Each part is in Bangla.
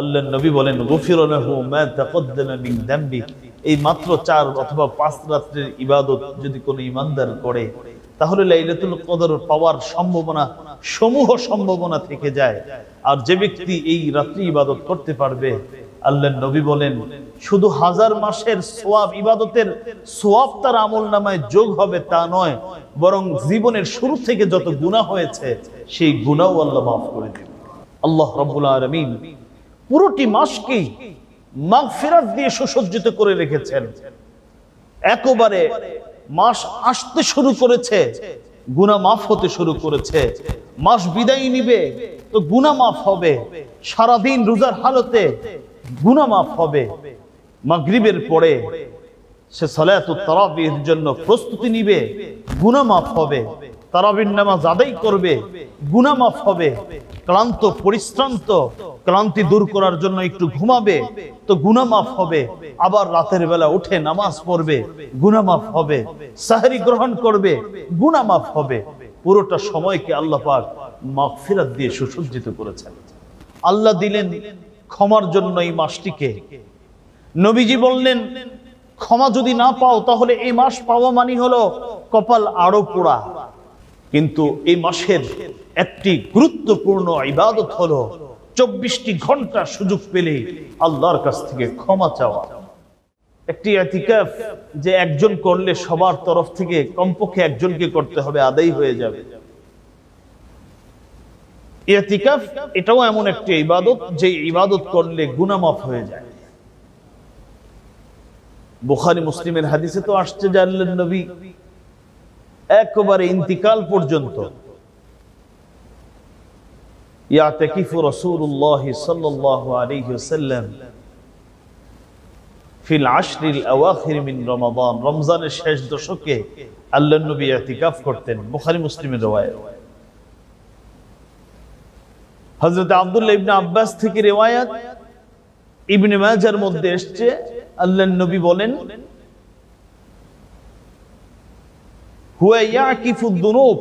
আল্লাহ নবী বলেন এই মাত্র চার অথবা পাঁচ রাত্রের ইবাদত যদি কোনো ইমানদার করে তাহলে লাইলাতুল কদর পাওয়ার সম্ভাবনা সমূহ সম্ভাবনা থেকে যায় আর যে ব্যক্তি এই রাত্রি ইবাদত করতে পারবে আল্লাহ নবী বলেন শুধু হাজার মাসের সোয়াব ইবাদতের সোয়াব তার আমল নামায় যোগ হবে তা নয় বরং জীবনের শুরু থেকে যত গুণা হয়েছে সেই গুণাও আল্লাহ মাফ করে দেবে আল্লাহ রবুল্লা আরমিন পুরোটি মাসকেই মাগফিরাত দিয়ে সুসজ্জিত করে রেখেছেন একবারে মাস আসতে শুরু করেছে গুণা মাফ হতে শুরু করেছে মাস বিদায় নিবে তো গুণা মাফ হবে সারাদিন রোজার হালতে গুণা মাফ হবে মাগরিবের পরে সে তারাবির জন্য প্রস্তুতি নিবে গুণা মাফ হবে তারাবির নামাজ আদায় করবে গুণামাফ হবে ক্লান্ত পরিশ্রান্ত ক্লান্তি দূর করার জন্য একটু ঘুমাবে তো গুণামাফ হবে আবার রাতের বেলা উঠে নামাজ পড়বে গুণামাফ হবে সাহারি গ্রহণ করবে গুণামাফ হবে পুরোটা সময়কে আল্লাহ পাক মাফিরাত দিয়ে সুসজ্জিত করেছেন আল্লাহ দিলেন ক্ষমার জন্য এই মাসটিকে নবীজি বললেন ক্ষমা যদি না পাও তাহলে এই মাস পাওয়া মানি হলো কপাল আরো পোড়া কিন্তু এই মাসের একটি গুরুত্বপূর্ণ ইবাদত হল চব্বিশটি ঘন্টা সুযোগ পেলে আল্লাহর কাছ থেকে ক্ষমা চাওয়া একটি এতিকাফ যে একজন করলে সবার তরফ থেকে কমপক্ষে একজনকে করতে হবে আদায় হয়ে যাবে এতিকাফ এটাও এমন একটি ইবাদত যে ইবাদত করলে গুনামাফ হয়ে যায় বুখারি মুসলিমের হাদিসে তো আসছে জানলেন নবী একবারে ইন্তিকাল পর্যন্ত يعتكف رسول الله صلى الله عليه وسلم في العشر الأواخر من رمضان رمضان الشهج دشكه আল্লা নবী এতিকাফ করতেন বুখারি মুসলিমের রেওয়ায় হজরত আবদুল্লাহ ইবনে আব্বাস থেকে রেওয়ায়াত ইবনে মাজার মধ্যে এসছে আল্লাহ নবী বলেন হুয়া ইয়াকিফুদ দুনুব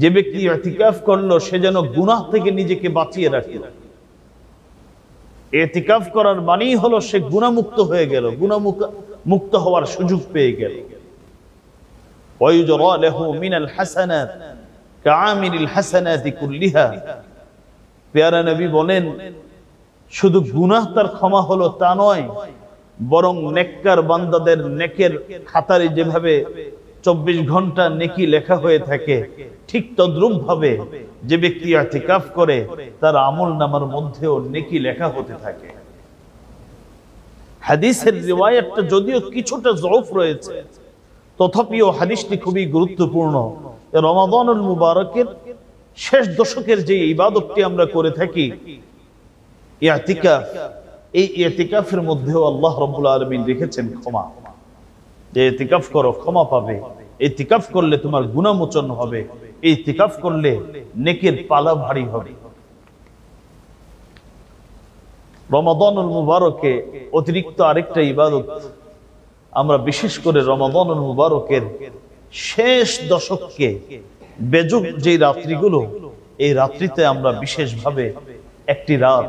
যে ব্যক্তি করলো সে যেন গুনাহ থেকে নিজেকে বাঁচিয়ে রাখে এতিকাফ করার মানেই হলো সে গুণামুক্ত হয়ে গেল মুক্ত হওয়ার সুযোগ পেয়ে গেল পেয়ারা নবী বলেন শুধু গুনাহ তার ক্ষমা হলো তা নয় বরং নেককার বান্দাদের নেকের খাতারে যেভাবে চব্বিশ ঘন্টা নেকি লেখা হয়ে থাকে ঠিক তদ্রুপ ভাবে যে ব্যক্তি আর্থিকাফ করে তার আমল নামার মধ্যেও নেকি লেখা হতে থাকে হাদিসের রিওয়ায়তটা যদিও কিছুটা জফ রয়েছে তথাপিও হাদিসটি খুবই গুরুত্বপূর্ণ রমাদানুল মুবারকের শেষ দশকের যে ইবাদতটি আমরা করে থাকি ইয়াতিকাফ এই এতিকাফের মধ্যেও আল্লাহ রব্বুল আলমিন রেখেছেন ক্ষমা যে এতিকাফ করো ক্ষমা পাবে এতিকাফ করলে তোমার গুণামোচন হবে এই তিকাফ করলে নেকের পালা ভারী হবে রমাদনুল মুবারকে অতিরিক্ত আরেকটা ইবাদত আমরা বিশেষ করে রমাদনুল মুবারকের শেষ দশককে বেজুক যে রাত্রিগুলো এই রাত্রিতে আমরা বিশেষভাবে একটি রাত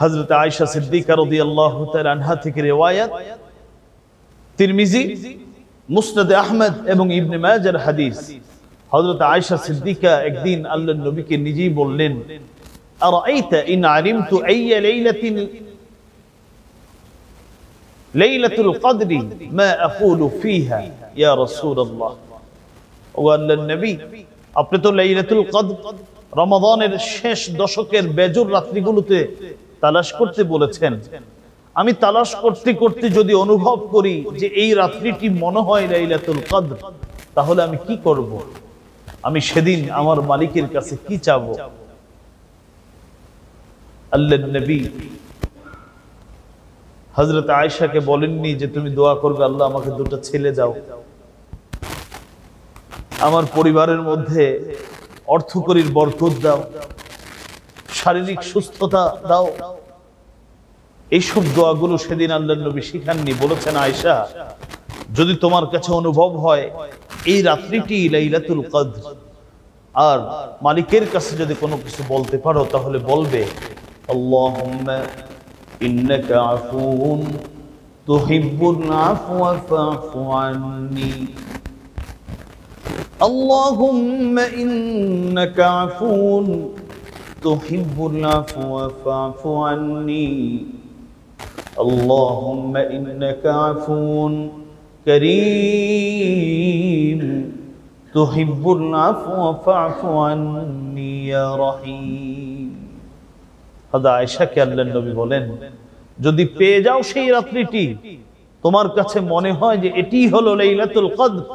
হজরত আয়সা সিদ্দিকা থেকে রেওয়ায়াত তিরমিজি মুসনাদ আহমেদ এবং ইবনে মাজার হাদিস হজরত আয়সা সিদ্দিকা একদিন আল্লাহ নবীকে নিজেই বললেন আপনি তো রমাদানের শেষ দশকের বেজুর রাত্রিগুলোতে তালাশ করতে বলেছেন আমি তালাশ করতে করতে যদি অনুভব করি যে এই রাত্রিটি মনে হয় লাইলাতুল কদর তাহলে আমি কি করব। আমি সেদিন আমার মালিকের কাছে কি চাব আল্লাহ নবী হজরত আয়সাকে বলেননি যে তুমি দোয়া করবে আল্লাহ আমাকে দুটো ছেলে দাও আমার পরিবারের মধ্যে অর্থকরীর বরকত দাও শারীরিক সুস্থতা দাও এইসব দোয়াগুলো সেদিন আল্লাহ নবী শিখাননি বলেছেন আয়সা যদি তোমার কাছে অনুভব হয় এই রাত্রিটি লাইলাতুল কদর আর মালিকের কাছে যদি কোনো কিছু বলতে পারো তাহলে বলবে আল্লাহুম্মা ইন্নাকা আফুন تحب العفو فاعف عني اللهم إنك عفو كريم تحب العفو فاعف عني يا رحيم هذا নবী বলেন যদি পেয়ে যাও সেই রাত্রিটি তোমার কাছে মনে হয় যে এটি হলো লাইলাতুল কদর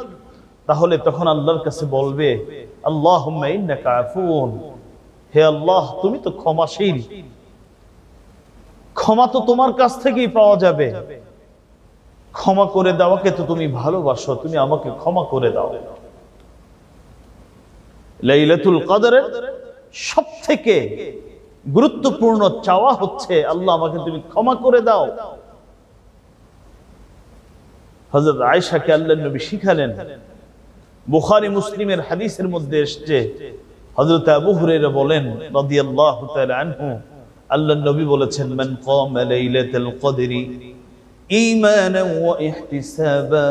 তাহলে তখন আল্লাহর কাছে বলবে আল্লাহুম্মা ইন্নাকা আফুন হে আল্লাহ তুমি তো ক্ষমাশীল ক্ষমা তো তোমার কাছ থেকেই পাওয়া যাবে ক্ষমা করে দেওয়াকে তো তুমি ভালোবাসো তুমি আমাকে ক্ষমা করে দাও লাইলাতুল কাদারের সব থেকে গুরুত্বপূর্ণ চাওয়া হচ্ছে আল্লাহ আমাকে তুমি ক্ষমা করে দাও হজরত আয়সাকে আল্লাহ নবী শিখালেন বুখারী মুসলিমের হাদিসের মধ্যে এসছে হজরত আবু বলেন রাদিয়াল্লাহু তাআলা আনহু নবী বলেছেন মান লাইলাতুল কদরি ঈমানান ওয়া ইহতিসাবা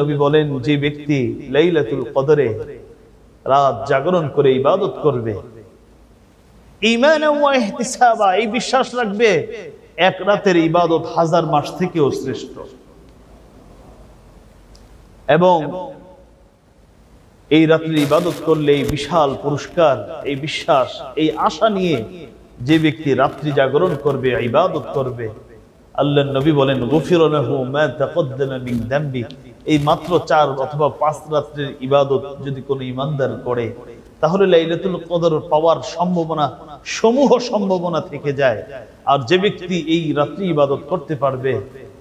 নবী বলেন যে ব্যক্তি লাইলাতুল কদরে রাত জাগরণ করে ইবাদত করবে ইমান এই বিশ্বাস রাখবে এক রাতের ইবাদত হাজার মাস থেকেও শ্রেষ্ঠ এবং এই রাত্রি ইবাদত করলে এই বিশাল পুরস্কার এই বিশ্বাস এই আশা নিয়ে যে ব্যক্তি রাত্রি জাগরণ করবে ইবাদত করবে আল্লাহ নবী বলেন এই মাত্র চার অথবা পাঁচ রাত্রির ইবাদত যদি কোনো ইমানদার করে তাহলে লাইলাতুল কদর পাওয়ার সম্ভাবনা সমূহ সম্ভাবনা থেকে যায় আর যে ব্যক্তি এই রাত্রি ইবাদত করতে পারবে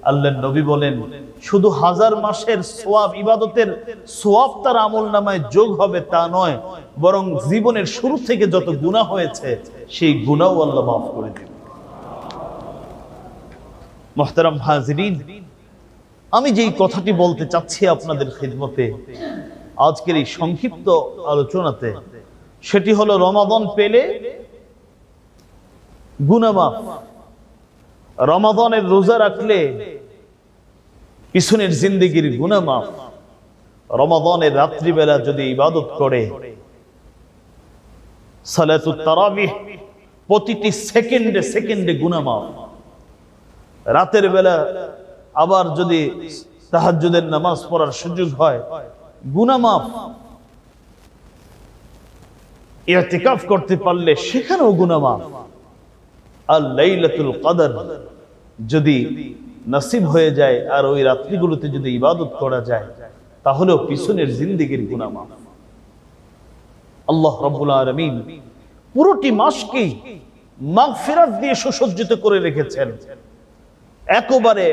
আল্লাহ নবী বলেন শুধু হাজার মাসের সোয়াব ইবাদতের সোয়াব তার আমল নামায় যোগ হবে তা নয় বরং জীবনের শুরু থেকে যত গুণা হয়েছে সেই গুণাও আল্লাহ মাফ করে দেবে মোহতারাম হাজরিন আমি যেই কথাটি বলতে চাচ্ছি আপনাদের খিদমতে আজকের এই সংক্ষিপ্ত আলোচনাতে সেটি হলো রমাদন পেলে গুনামাফ রমাদনের রোজা রাখলে পিছনের জিন্দিগির গুণা মাফ রমাদানের রাত্রিবেলা যদি ইবাদত করে প্রতিটি সেকেন্ডে সেকেন্ডে গুণা মাফ রাতের বেলা আবার যদি তাহাজুদের নামাজ পড়ার সুযোগ হয় গুণা মাফ ইয়াতিকাফ করতে পারলে সেখানেও গুণা মাফ আর লাইলাতুল কাদার যদি নসিব হয়ে যায় আর ওই রাত্রিগুলোতে যদি ইবাদত করা যায় তাহলেও পিছনের জিন্দিগির গুণামা আল্লাহ রব্বুল আরমিন পুরোটি মাসকেই মাগফিরাত দিয়ে সুসজ্জিত করে রেখেছেন একবারে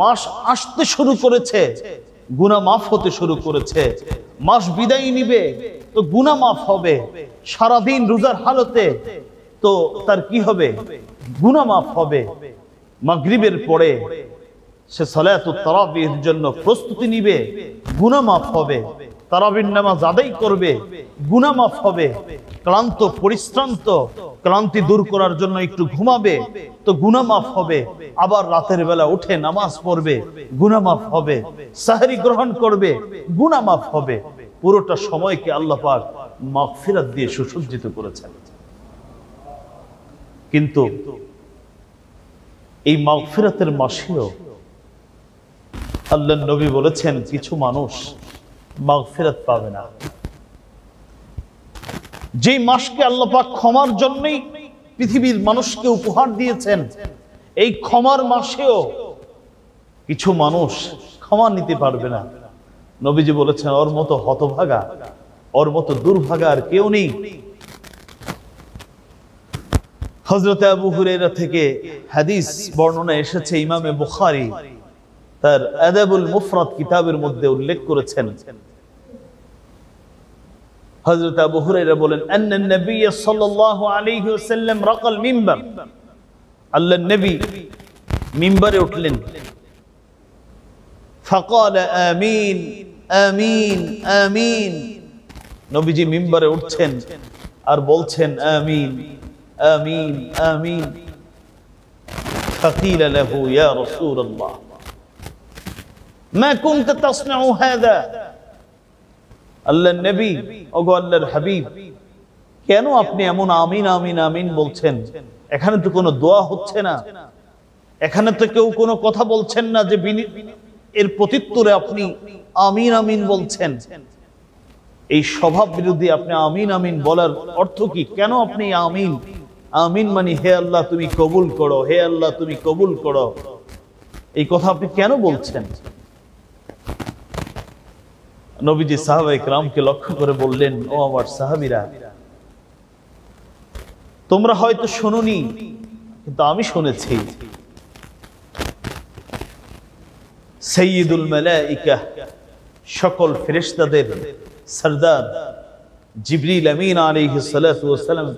মাস আসতে শুরু করেছে গুনা মাফ হতে শুরু করেছে মাস বিদায় নিবে তো গুনা মাফ হবে সারাদিন রোজার হালতে তো তার কি হবে গুনা মাফ হবে মাগরিবের পরে সে তারাবির জন্য প্রস্তুতি নিবে গুণামাফ মাফ হবে তারাবির নামাজ আদায় করবে গুণা মাফ হবে ক্লান্ত পরিশ্রান্ত ক্লান্তি দূর করার জন্য একটু ঘুমাবে তো গুণা মাফ হবে আবার রাতের বেলা উঠে নামাজ পড়বে গুণামাফ মাফ হবে সাহারি গ্রহণ করবে গুণামাফ মাফ হবে পুরোটা সময়কে আল্লাহ পাক মাগফিরাত দিয়ে সুসজ্জিত করেছেন কিন্তু এই মাফিরাতের মাসেও আল্লাহ নবী বলেছেন কিছু মানুষ মাফিরাত পাবে না যেই মাসকে আল্লাপাক ক্ষমার জন্যই পৃথিবীর মানুষকে উপহার দিয়েছেন এই ক্ষমার মাসেও কিছু মানুষ ক্ষমা নিতে পারবে না নবীজি বলেছেন ওর মতো হতভাগা ওর মতো দুর্ভাগা আর কেউ নেই হজরত আবু হুরেরা থেকে হাদিস বর্ণনা এসেছে ইমামে বুখারি তার আদাবুল মুফরত কিতাবের মধ্যে উল্লেখ করেছেন হজরত আবু হুরেরা বলেন আন্নান নবী সাল্লাল্লাহু আলাইহি ওয়াসাল্লাম রাকাল মিম্বার আল্লাহর নবী মিম্বারে উঠলেন فقال আমিন আমিন আমিন নবীজি মিম্বারে উঠছেন আর বলছেন আমিন آمين آمين فقيل له يا رسول الله ما كنت تصنع هذا الله النبي أقول الله الحبيب কেন আপনি এমন আমিন আমিন আমিন বলছেন এখানে তো কোনো দোয়া হচ্ছে না এখানে তো কেউ কোনো কথা বলছেন না যে এর প্রতিত্তরে আপনি আমিন আমিন বলছেন এই স্বভাব বিরুদ্ধে আপনি আমিন আমিন বলার অর্থ কি কেন আপনি আমিন আমিন মানি হে আল্লাহ তুমি কবুল করো হে আল্লাহ তুমি কবুল করো এই কথা আপনি কেন বলছেন নবীজি সাহাবা রামকে লক্ষ্য করে বললেন ও আমার সাহাবিরা তোমরা হয়তো শুনুনি কিন্তু আমি শুনেছি সৈয়দুল ইকা সকল ফেরেস্তাদের সর্দার জিবরিল আমিন আলী সালাতু সালাম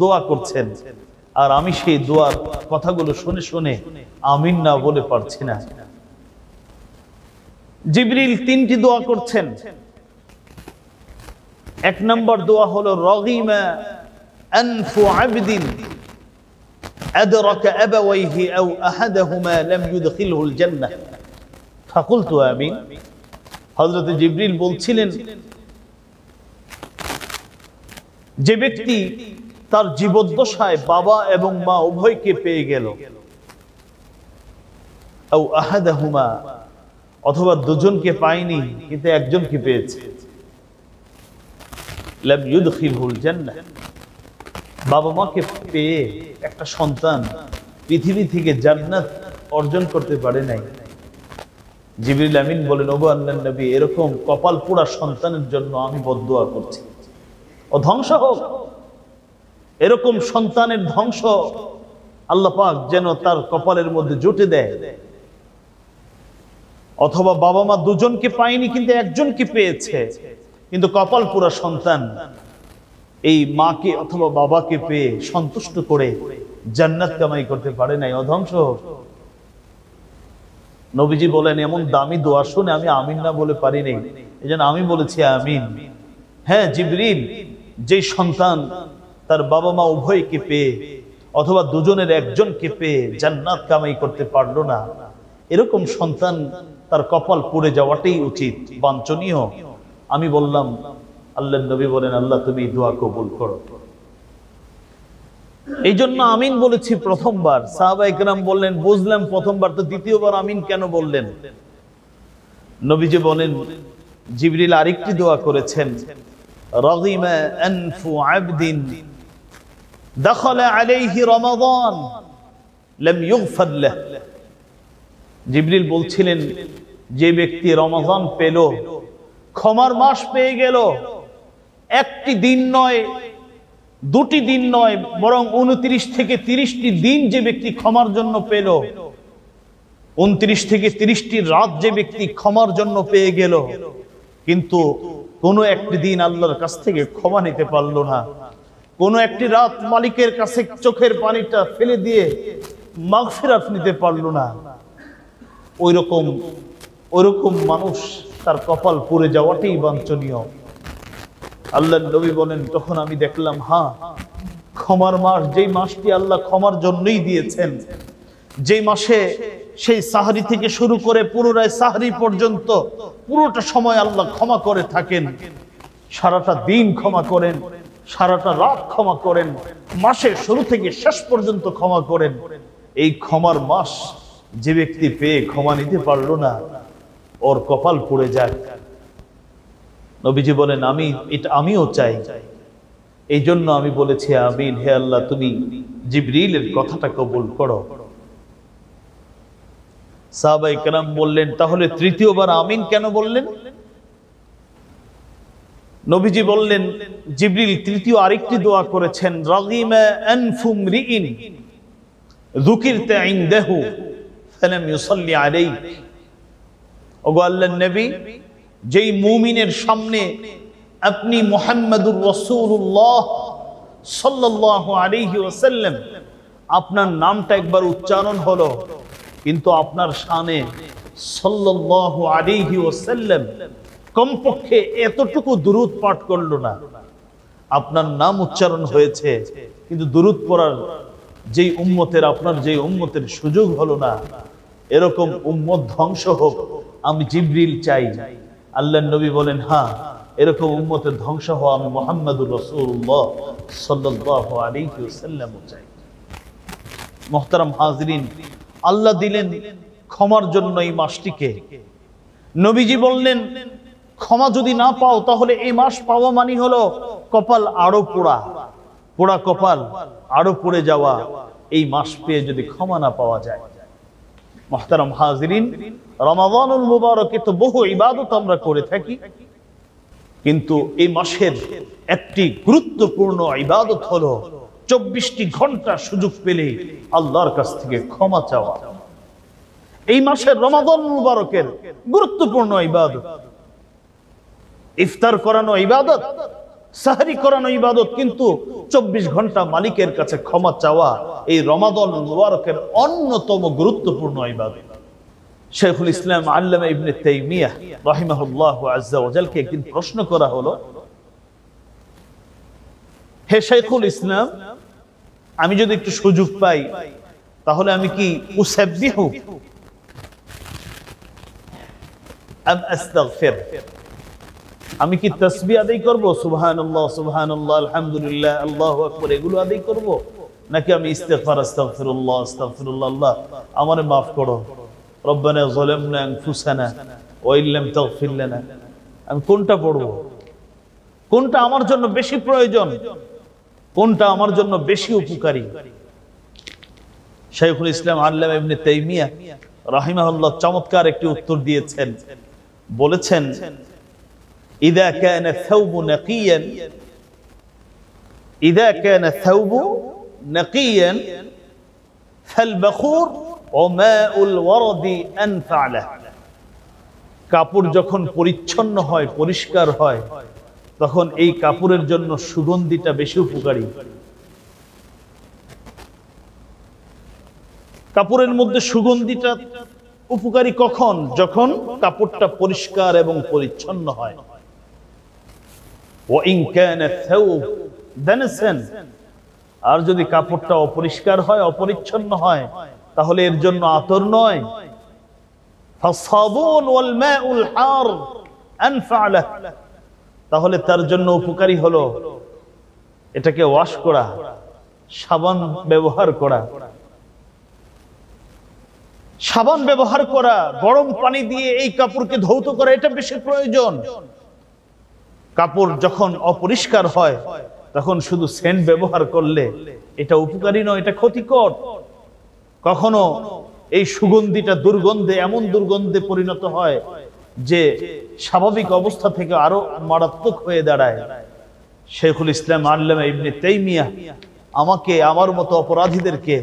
দোয়া করছেন আর আমি সেই দোয়ার কথাগুলো শুনে শুনে আমিন না বলে পারছি না জিবরিল তিনটি দোয়া করছেন এক নম্বর দোয়া হলো রগিমা আনফু আবদিন হজরত জিবরিল বলছিলেন যে ব্যক্তি তার জীবদ্দশায় বাবা এবং মা উভয়কে পেয়ে গেল আহাদাহুমা অথবা দুজনকে পায়নি কিন্তু একজনকে পেয়েছে বাবা মাকে পেয়ে একটা সন্তান পৃথিবী থেকে জান্নাত অর্জন করতে পারে নাই জিবির আমিন বলেন ওগো আল্লাহ নবী এরকম কপাল পোড়া সন্তানের জন্য আমি বদুয়া করছি ও ধ্বংস হোক এরকম সন্তানের ধ্বংস আল্লাপাক যেন তার কপালের মধ্যে জুটে দেয় অথবা বাবা মা দুজনকে পায়নি কিন্তু একজনকে পেয়েছে কিন্তু কপাল পুরা সন্তান এই মাকে অথবা বাবাকে পেয়ে সন্তুষ্ট করে জান্নাত কামাই করতে পারে নাই অধ্বংস নবীজি বলেন এমন দামি দোয়া শুনে আমি আমিন না বলে পারি পারিনি এই আমি বলেছি আমিন হ্যাঁ জিবরিন যে সন্তান তার বাবা মা উভয়কে পেয়ে অথবা দুজনের একজনকে পেয়ে জান্নাত কামাই করতে পারলো না এরকম সন্তান তার কপাল পড়ে যাওয়াটাই উচিত বাঞ্ছনীয় আমি বললাম আল্লাহ নবী বলেন আল্লাহ তুমি দোয়া কবুল করো এই জন্য আমিন বলেছি প্রথমবার সাহাবাহাম বললেন বুঝলাম প্রথমবার তো দ্বিতীয়বার আমিন কেন বললেন নবীজি বলেন জিবরিল আরেকটি দোয়া করেছেন রগিমা দখল আলাইহি রমাদান লাম ইগফার লাহ জিবরিল বলছিলেন যে ব্যক্তি রমাদান পেল ক্ষমার মাস পেয়ে গেল একটি দিন নয় দুটি দিন নয় বরং উনত্রিশ থেকে তিরিশটি দিন যে ব্যক্তি ক্ষমার জন্য পেল উনত্রিশ থেকে তিরিশটি রাত যে ব্যক্তি ক্ষমার জন্য পেয়ে গেল কিন্তু কোনো একটি দিন আল্লাহর কাছ থেকে ক্ষমা নিতে পারল না কোনো একটি রাত মালিকের কাছে চোখের পানিটা ফেলে দিয়ে মাগফিরাত নিতে পারল না ওই রকম রকম মানুষ তার কপাল পুড়ে যাওয়াটাই বাঞ্ছনীয় আল্লাহ নবী বলেন তখন আমি দেখলাম হ্যাঁ ক্ষমার মাস যেই মাসটি আল্লাহ ক্ষমার জন্যই দিয়েছেন যেই মাসে সেই সাহারি থেকে শুরু করে পুনরায় সাহারি পর্যন্ত পুরোটা সময় আল্লাহ ক্ষমা করে থাকেন সারাটা দিন ক্ষমা করেন সারাটা রাত ক্ষমা করেন মাসের শুরু থেকে শেষ পর্যন্ত ক্ষমা করেন এই ক্ষমার মাস যে ব্যক্তি পেয়ে ক্ষমা নিতে পারলো না ওর কপাল পড়ে যায় নবীজি বলেন আমি এটা আমিও চাই এই জন্য আমি বলেছি আমিন হে আল্লাহ তুমি জিবরিলের কথাটা কবুল করো সাহাবাই কেরাম বললেন তাহলে তৃতীয়বার আমিন কেন বললেন নবীজি বললেন জিবলিল তৃতীয় আরেকটি দোয়া করেছেন যেই মুমিনের সামনে আপনি মোহাম্মদুর আপনার নামটা একবার উচ্চারণ হলো কিন্তু আপনার সানে সাল্লাহ আলহি ওসাল্লাম কমপক্ষে এতটুকু দূরত পাঠ করলো না আপনার নাম উচ্চারণ হয়েছে কিন্তু দূরত পড়ার যেই উম্মতের আপনার যেই উম্মতের সুযোগ হলো না এরকম উম্মত ধ্বংস হোক আমি জিবরিল চাই আল্লাহ নবী বলেন হ্যাঁ এরকম উম্মতের ধ্বংস হওয়া আমি মোহাম্মদুর রসুল্লাহ সাল্লাহ চাই মোহতারাম হাজরিন আল্লাহ দিলেন ক্ষমার জন্য এই মাসটিকে নবীজি বললেন ক্ষমা যদি না পাও তাহলে এই মাস পাওয়া মানি হলো কপাল আরো পোড়া পোড়া কপাল আরো পড়ে যাওয়া এই মাস পেয়ে যদি ক্ষমা না পাওয়া যায় মহতারম হাজরিন রমাবানুল মুবারকে তো বহু ইবাদত আমরা করে থাকি কিন্তু এই মাসের একটি গুরুত্বপূর্ণ ইবাদত হলো চব্বিশটি ঘন্টা সুযোগ পেলে আল্লাহর কাছ থেকে ক্ষমা চাওয়া এই মাসের রমাদান মুবারকের গুরুত্বপূর্ণ ইবাদত ইফতার করানো ইবাদত সাহারি করানো ইবাদত কিন্তু ২৪ ঘন্টা মালিকের কাছে ক্ষমা চাওয়া এই রমাদন মুবারকের অন্যতম গুরুত্বপূর্ণ ইবাদত শেখুল ইসলাম আল্লামা ইবনে তাইমিয়া রহিমাহুল্লাহ আজ্জাওয়াজালকে একদিন প্রশ্ন করা হলো হে শেখুল ইসলাম আমি যদি একটু সুযোগ পাই তাহলে আমি কি উসাব্বিহু আম আস্তাগফির আমি কি তসবি আদায় করবো সুবাহান্লাহ সুবাহান্লাহ আলহামদুলিল্লাহ আল্লাহ আকবর এগুলো আদায় করব। নাকি আমি ইস্তেফার আস্তাফিরুল্লাহ আস্তাফিরুল্লাহ আল্লাহ আমারে মাফ করো ফুসানা আমি কোনটা কোনটা আমার জন্য বেশি প্রয়োজন কোনটা আমার জন্য বেশি উপকারী শেখুল ইসলাম আল্লাহ রাহিমাহুল্লাহ চমৎকার একটি উত্তর দিয়েছেন বলেছেন إذا كان الثوب نقيا إذا كان الثوب نقيا فالبخور وماء الورد أنفع له কাপড় যখন পরিচ্ছন্ন হয় পরিষ্কার হয় তখন এই কাপড়ের জন্য সুগন্ধিটা বেশি উপকারী কাপড়ের মধ্যে সুগন্ধিটা উপকারী কখন যখন কাপড়টা পরিষ্কার এবং পরিচ্ছন্ন হয় আর যদি কাপড়টা অপরিষ্কার হয় অপরিচ্ছন্ন হয় তাহলে এর জন্য আতর নয় তাহলে তার জন্য উপকারী হলো এটাকে ওয়াশ করা সাবান ব্যবহার করা সাবান ব্যবহার করা গরম পানি দিয়ে এই কাপড়কে ধৌত করা এটা বেশি প্রয়োজন কাপড় যখন অপরিষ্কার হয় তখন শুধু সেন্ট ব্যবহার করলে এটা উপকারী নয় এটা ক্ষতিকর কখনো এই সুগন্ধিটা দুর্গন্ধে এমন দুর্গন্ধে পরিণত হয় যে স্বাভাবিক অবস্থা থেকে আরো মারাত্মক হয়ে দাঁড়ায় শেখুল ইসলাম আল্লামা ইবনে তেইমিয়া আমাকে আমার মতো অপরাধীদেরকে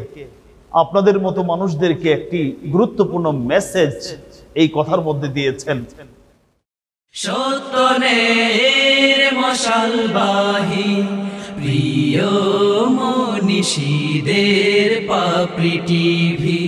আপনাদের মতো মানুষদেরকে একটি গুরুত্বপূর্ণ মেসেজ এই কথার মধ্যে দিয়েছেন সত্যনের মশালবাহী প্রিয় মনীষীদের পাপড়ি টিভি